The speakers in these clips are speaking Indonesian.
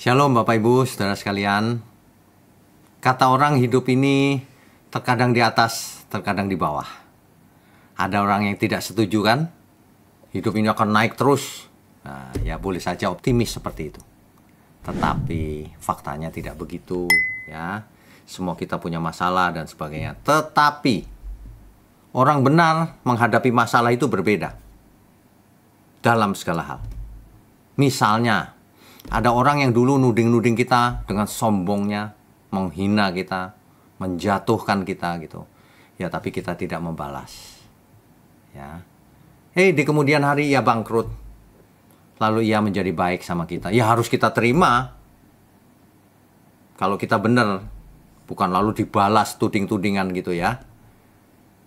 Shalom Bapak Ibu, saudara sekalian. Kata orang hidup ini terkadang di atas, terkadang di bawah. Ada orang yang tidak setuju kan? Hidup ini akan naik terus. Nah, ya boleh saja optimis seperti itu. Tetapi faktanya tidak begitu, ya. Semua kita punya masalah dan sebagainya. Tetapi orang benar menghadapi masalah itu berbeda dalam segala hal. Misalnya, ada orang yang dulu nuding-nuding kita dengan sombongnya, menghina kita, menjatuhkan kita gitu. Ya, tapi kita tidak membalas. Ya. Eh, di kemudian hari ia bangkrut. Lalu ia menjadi baik sama kita. Ya harus kita terima. Kalau kita benar, bukan lalu dibalas tuding-tudingan gitu ya.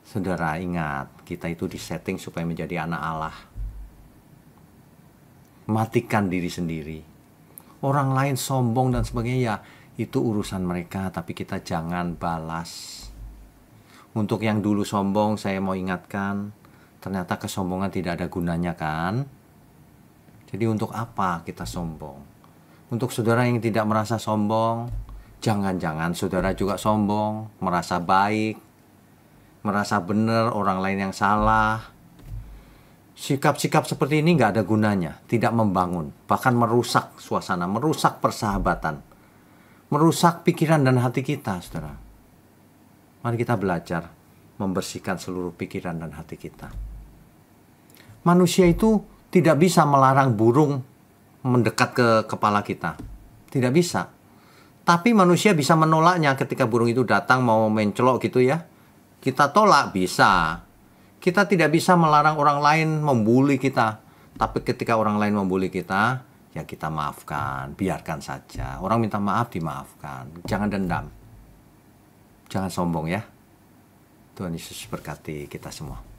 Saudara ingat, kita itu disetting supaya menjadi anak Allah. Matikan diri sendiri orang lain sombong dan sebagainya ya itu urusan mereka tapi kita jangan balas untuk yang dulu sombong saya mau ingatkan ternyata kesombongan tidak ada gunanya kan jadi untuk apa kita sombong untuk saudara yang tidak merasa sombong jangan-jangan saudara juga sombong merasa baik merasa benar orang lain yang salah sikap-sikap seperti ini nggak ada gunanya, tidak membangun, bahkan merusak suasana, merusak persahabatan, merusak pikiran dan hati kita, saudara. Mari kita belajar membersihkan seluruh pikiran dan hati kita. Manusia itu tidak bisa melarang burung mendekat ke kepala kita. Tidak bisa. Tapi manusia bisa menolaknya ketika burung itu datang mau mencelok gitu ya. Kita tolak bisa, kita tidak bisa melarang orang lain membuli kita. Tapi ketika orang lain membuli kita, ya kita maafkan, biarkan saja. Orang minta maaf dimaafkan, jangan dendam. Jangan sombong ya. Tuhan Yesus berkati kita semua.